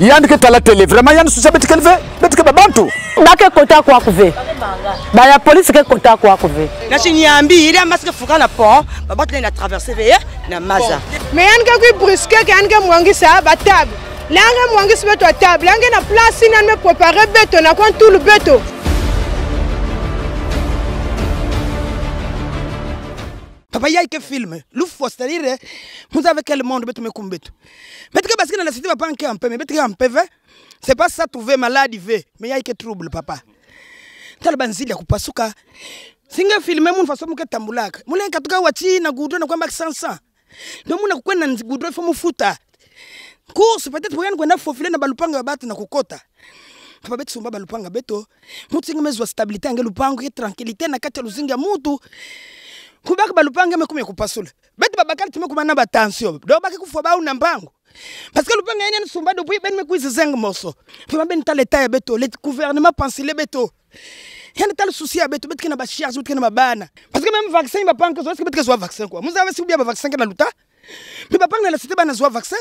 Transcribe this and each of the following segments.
yani ke tala télé vraiment yani susa babantu kota kwa kuvé ba ya police ke kota kwa kuvé na ile fuka na pont babantu na traverser veye na maza mais yani ke brusque ke yani mwangi sa ba table lange mwangi sa A table lange na place nan me préparer beto na kon tout le beto Papa, il y a film. Eh, vous quel monde, bête, mais parce que dans la société papa anke ampeme betika ampeve c'est pas ça trouver maladi ve me yaike trouble papa tala banzili ya kupasuka singa filme munu faso muke tambulaka mulenka tuka wachi na gudro na kwamba kisansa ndo muna kukwenda na gudro fo mufuta course peut-être pour kwenda fofile na balupanga ya batu na kokota papa betu sumba balupanga beto mutu singa mezwa stabilité ange lupango ke tranquillité na kati ya luzingi ya mutu kubaki balupanga mekumi kupasula betu babakali timekumana batansiyo do baki kufa bau na mbangu parce lupanga yene nsumba depuis ben mekuizi zeng moso pema ben tala ya beto le gouvernement pensile beto yani tala souci ya beto betikena basharge betikena babana parce que même vaccin bapanga zosi betika zwa vaccin kwa muzave sikubia bavaccin kena luta mpe bapanga na lasite bana zwa vaccin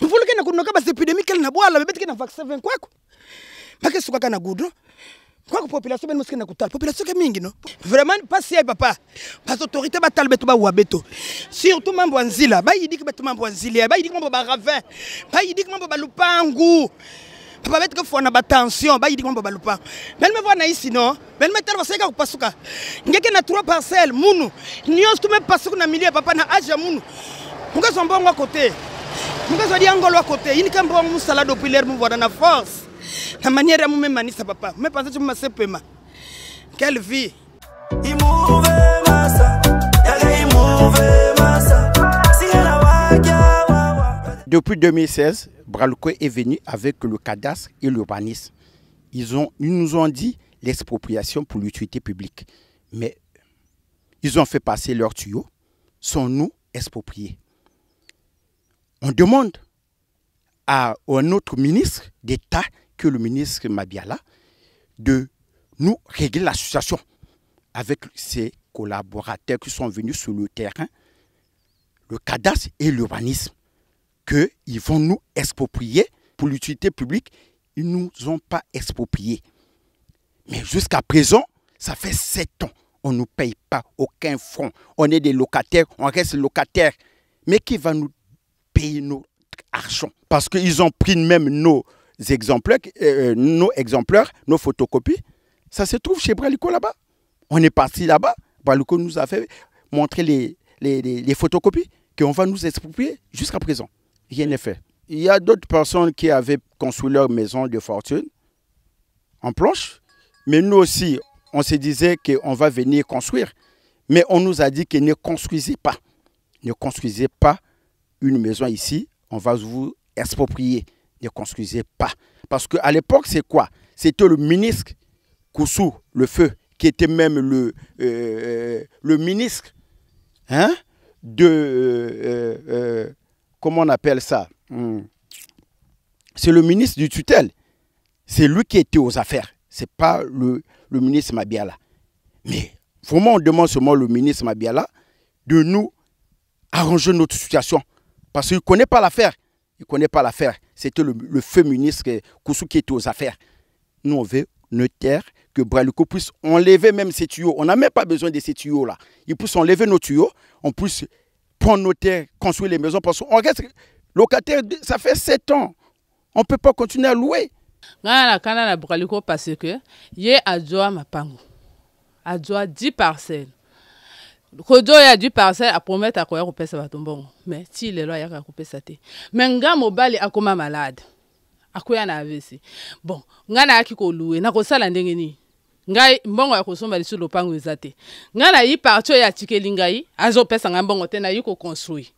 mvulukena kunoka basepidemi kele na bwala bebetikena vaccin venkwako bakesukaka na goudron kwako population bene mosikende kotala population ke mingi no vraiment pasi ya papa baautorité batala beto bawa beto surtout mambo ya nzila bayidiki beto mambo ya nzila bayidiki mambo baravin bayidiki mambo balupangu papa beti kofwana batension bayidiki mambo balupangu benime vwa na isi no benime tala basalika kopasuka ngeke na trois parcelle munu nyonso tume pasuku na milie papa na age ya munu mokazwa mbongo ako te mokazwa diangolo ako te yini ka mbongo mosala depuis lere movoana na force manière Depuis 2016, Braloukwe est venu avec le cadastre et l'urbanisme. Ils, ils nous ont dit l'expropriation pour l'utilité publique. Mais ils ont fait passer leurs tuyaux, sont nous expropriés. On demande à, un autre ministre d'État que le ministre Mabiala de nous régler la situation avec ses collaborateurs qui sont venus sur le terrain, le cadastre et l'urbanisme, qu'ils vont nous exproprier pour l'utilité publique. Ils ne nous ont pas expropriés. Mais jusqu'à présent, ça fait sept ans, on ne paye pas aucun fonds. On est des locataires, on reste locataires. Mais qui va nous payer notre argent Parce qu'ils ont pris même nos, exemplaires, euh, euh, nos exemplaires, nos photocopies. Ça se trouve chez Bralico là-bas. On est parti là-bas. Bralico nous a fait montrer les, les, les, les photocopies qu'on va nous exproprier jusqu'à présent. Rien n'est fait. Il y a d'autres personnes qui avaient construit leur maison de fortune en planche. Mais nous aussi, on se disait qu'on va venir construire. Mais on nous a dit que ne construisez pas. Ne construisez pas une maison ici. On va vous exproprier ne construisez pas. Parce qu'à l'époque, c'est quoi C'était le ministre Koussou, le feu, qui était même le, euh, euh, le ministre hein, de... Euh, comment on appelle ça hmm. C'est le ministre du tutelle. C'est lui qui était aux affaires. Ce n'est pas le, le ministre Mabiala. Mais vraiment, on demande seulement le ministre Mabiala de nous arranger notre situation. Parce qu'il ne connaît pas l'affaire. Il ne connaît pas l'affaire c'était le, le, ministre Koussou qui était aux affaires. Nous, on veut une terre que Braluco puisse enlever même ces tuyaux. On n'a même pas besoin de ces tuyaux-là. Ils puissent enlever nos tuyaux, on puisse prendre nos terres, construire les maisons. Parce qu'on reste locataire, ça fait sept ans. On ne peut pas continuer à louer. parce que adjoa mapango. 10 parcelles. kodoyo adui parcele apromete akoya kopesa bato mbongo me ti lelo ayaka kopesa te me nga mobali akoma malade akoya na avc bon ngai nayaki kolue nakosala ndenge nini ngai mbongo ya kosomba lisu lopango eza te ngai nayi parti oyo atikeli ngai azopesa ngai mbongo te nayi koconstruire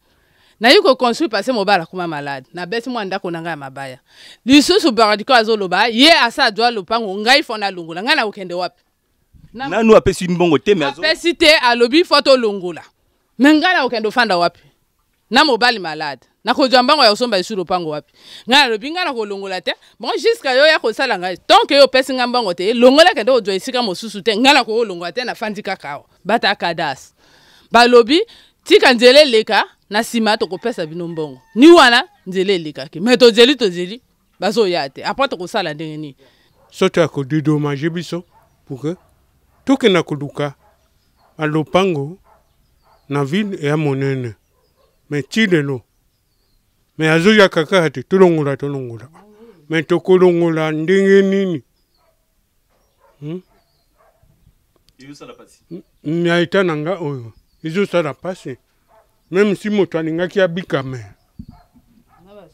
nayi koconstruire parce mobali akoma malade nabeti mwa ndako na ngai ya mabaya lisusu baradiko azoloba ye asa adwa lopango ngai fo nalongola ngai nakokende wapi nanu apesi mbongo te apesi te alobi fo tolongola me ngai nakokende ofanda wapi na mobali malade nakozwa mbango ya kosomba esu lopango wapi ngai nalobi ngai nakolongola te bon juska yo ya kosala ngai tonke yo opesi ngai mbango te elongola kende kozwa esika mosusu te ngai nakoolongola te nafandi kaka awa bata kadas balobi tika nzela eleka na nsima tokopesa bino mbongo ni wana nzela elekaki me tozeli tozeli bazoya te apres tokosala ndenge nini so to ya kodédomage biso pour que tokenda koluka na lopango na ville eya monene me ti lelo me azoya kaka te tolongola tolongola me tokolongola ndenge nini hmm? hmm? na eta na nga oyo ezosala mpasi meme si moto alingaki abikame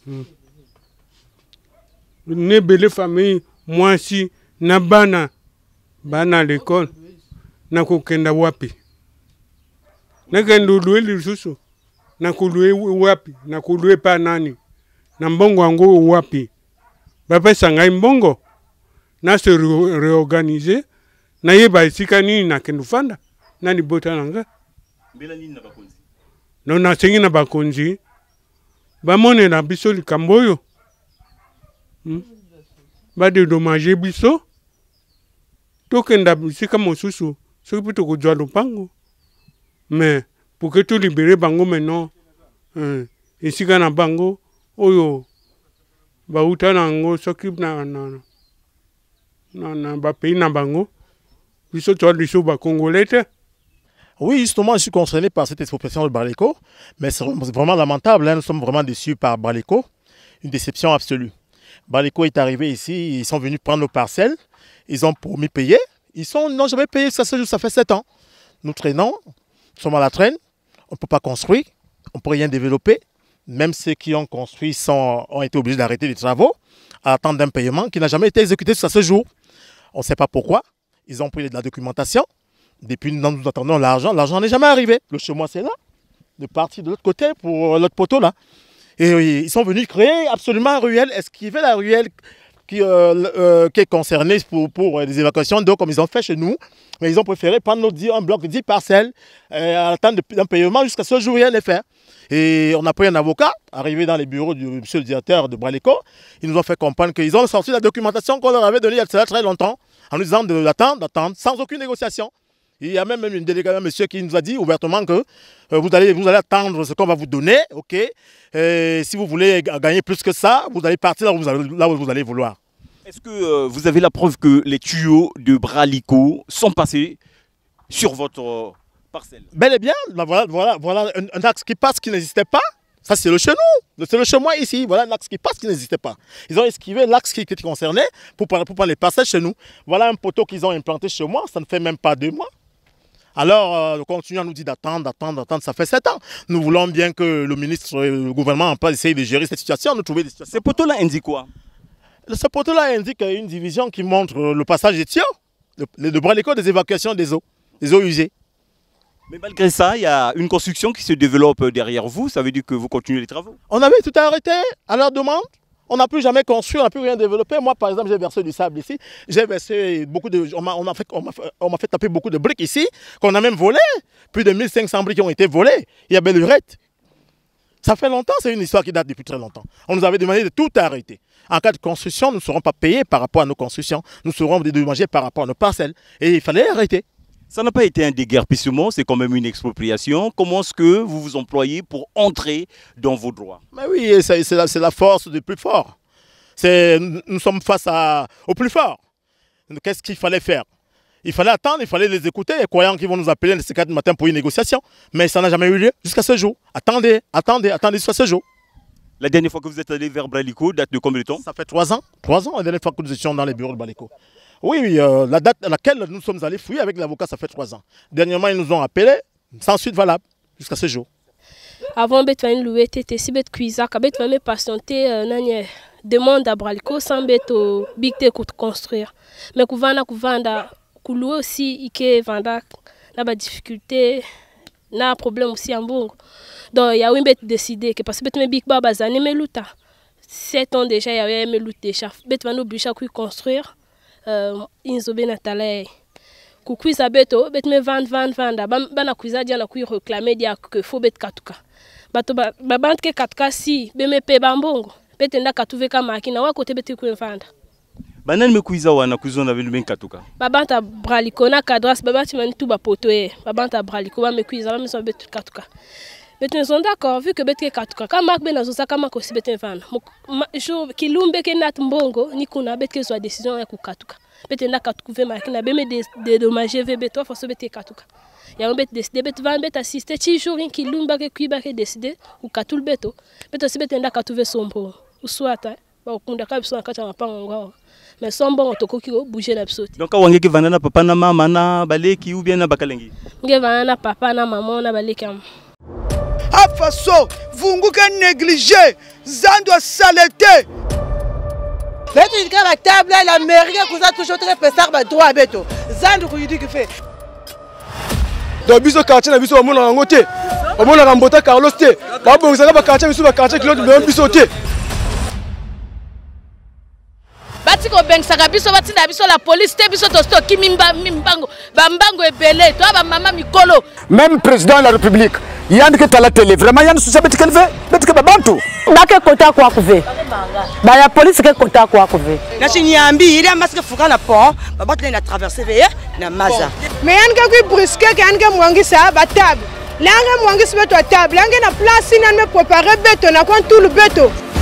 hmm. nebele famille mwasi na bana bana a lekole na kukenda wapi nakenda ulue lisusu na kulue wapi na kulue pa nani na mbongo wangu wapi bapesa ngai mbongo nase reorganize nayeba esika nini nakenda ufanda nani bota na nga no nasengi na bakonzi bamonela biso likambo oyo hmm? badedomage biso tokenda bisika mosusu soki pango. Mais pour me tu libères bango maintenant eh, ici bango oyo ici dans yango qui na, na, na, na bapays na bango biso toza Oui, justement, je suis concerné par cette expropriation de Baleko, mais c'est vraiment lamentable. Hein. nous sommes vraiment déçus par Baleko, Une déception absolue. Baleko est arrivé ici, ils sont venus prendre nos parcelles, ils ont promis payer, ils n'ont jamais payé, ça, ça fait 7 ans. Nous traînons, nous sommes à la traîne, on ne peut pas construire, on ne peut rien développer. Même ceux qui ont construit ont été obligés d'arrêter les travaux à attendre un paiement qui n'a jamais été exécuté jusqu'à ce jour. On ne sait pas pourquoi. Ils ont pris de la documentation. Depuis, nous attendons l'argent. L'argent n'est jamais arrivé. Le chemin, c'est là. De partir de l'autre côté pour euh, l'autre poteau, là. Et ils sont venus créer absolument la ruelle, esquiver la ruelle, euh, euh, qui, est concerné pour, les euh, évacuations d'eau, comme ils ont fait chez nous. Mais ils ont préféré prendre un bloc de 10 parcelles, à attendre un paiement jusqu'à ce jour, rien n'est fait. Et on a pris un avocat, arrivé dans les bureaux du monsieur le directeur de Braleco. Ils nous ont fait comprendre qu'ils ont sorti la documentation qu'on leur avait donnée il y a très longtemps, en nous disant d'attendre, d'attendre, sans aucune négociation. Il y a même une délégation, monsieur qui nous a dit ouvertement que euh, vous, allez, attendre ce qu'on va vous donner, ok euh, Si vous voulez gagner plus que ça, vous allez partir là où vous allez, vouloir. Est-ce que euh, vous avez la preuve que les tuyaux de Bralico sont passés sur votre parcelle Bel et bien, ben voilà, voilà, voilà un, axe qui passe qui n'existait pas. Ça, c'est le chez nous. C'est le chez ici. Voilà un axe qui passe qui n'existait pas. Ils ont esquivé l'axe qui était concerné pour, pour prendre les passer chez nous. Voilà un poteau qu'ils ont implanté chez moi. Ça ne fait même pas deux mois. Alors, le euh, continue à nous dire d'attendre, d'attendre, d'attendre. Ça fait sept ans. Nous voulons bien que le ministre, le gouvernement en passe, essaye de gérer cette situation, de trouver des solutions. Ce poteau-là indique quoi Ce poteau-là indique une division qui montre euh, le passage des tuyaux, le, bras bras des évacuations des eaux, des eaux usées. Mais malgré ça, il y a une construction qui se développe derrière vous. Ça veut dire que vous continuez les travaux On avait tout arrêté à leur demande. On n'a plus jamais construit, on n'a plus rien développé. Moi, par exemple, j'ai versé du sable ici. J'ai versé beaucoup de. On m'a fait, fait, taper beaucoup de briques ici, qu'on a même volées. Plus de 1500 briques ont été volées. Il y a belle Ça fait longtemps, c'est une histoire qui date depuis très longtemps. On nous avait demandé de tout arrêter. En cas de construction, nous ne serons pas payés par rapport à nos constructions. Nous serons dédommagés par rapport à nos parcelles. Et il fallait arrêter. Ça n'a pas été un déguerpissement, c'est quand même une expropriation. Comment est-ce que vous vous employez pour entrer dans vos droits Mais oui, c'est la, force du plus fort. Nous sommes face à, au plus fort. Qu'est-ce qu'il fallait faire Il fallait attendre, il fallait les écouter, croyant qu'ils vont nous appeler le 4 matin pour une négociation. Mais ça n'a jamais eu lieu jusqu'à ce jour. Attendez, attendez, attendez jusqu'à ce jour. La dernière fois que vous êtes allé vers Bralico date de combien de temps Ça fait trois ans. Trois ans, la dernière fois que nous étions dans les bureaux de Bralico. Oui, euh, la date à laquelle nous sommes allés fouiller avec l'avocat, ça fait trois ans. Dernièrement, ils nous ont appelés, sans suite valable, jusqu'à ce jour. Avant, bet louer tete si bet kuizaka, On va me patienter euh, nanye demande à Bralco sans bet te construire. Mais kuvanda kuvanda louer aussi ike vanda na ba difficulté na problème aussi en Bourg. Donc ya wimbe décidé que parce que bet me big ba bazane meluta. Sept ans déjà a des lutte déjà. Bet de obligé construire. uh, inzobe na tala ye kukuiza beto beti me vande vande vanda bana kuiza dia na kui reclame dia ke fo beti katuka bato babandi ba ke katuka si beme mpe bambongo bete nda katuve ka maki na wako te beti kue vanda banani mekuiza wana kuizonda bindu benkatuka babanta braliko na cadras babanti mani tu bapoto ye eh. babanta braliko bamekuiza bamiso beti katuka bete na zo nda accord vu ke bete ke katuka ka marke mbe na zoza ka marke osi bete mvana kilu mbe ke na ti mbongo ni kuna bete ke zo décision ya kokatuka bete nda katuku ve marke na be mbe dédommage ve be trois fois so bete ke katuka yango bete décide bete vana bete assiste ti jour ni kilu mbe ake kui be ake décide kokatulu beto bete osi oh. bete nda katu ve so mbongo uswata bakundaka biso na kati ya mapango yango awa me so mbongo tokoki kobouge na biso te donc awangeki vanda na papa na mama na baleki ou bien na bakalengi nge vanda na papa na mama na baleki yango afaso vunguke néglige nzando asalete beto ilika batabla la mairie koza toujours trepesaka badroit beto zandu dit koyudiki fait. donc biso quartier na biso bamonaka yango te bamonaka mbota carlos te babongisaka bakartier biso bakartier kilote biso te bati kobengisaka biso batindaka biso la police, te biso tosi tokimi mbango bambango ebele toya bamama mikolo même président de la république yani ke tala tele vraiment yani susa beti kelve beti ke babantu bake kota kwa kuve baya police ke kota kwa kuve na chinyambi ile amaske fuka na pont babatele na traverser veye na maza mais yani ke ku brusque ke yani ke mwangisa batable lange mwangisi beto atable lange na place ni yani me préparer beto na kon tout le beto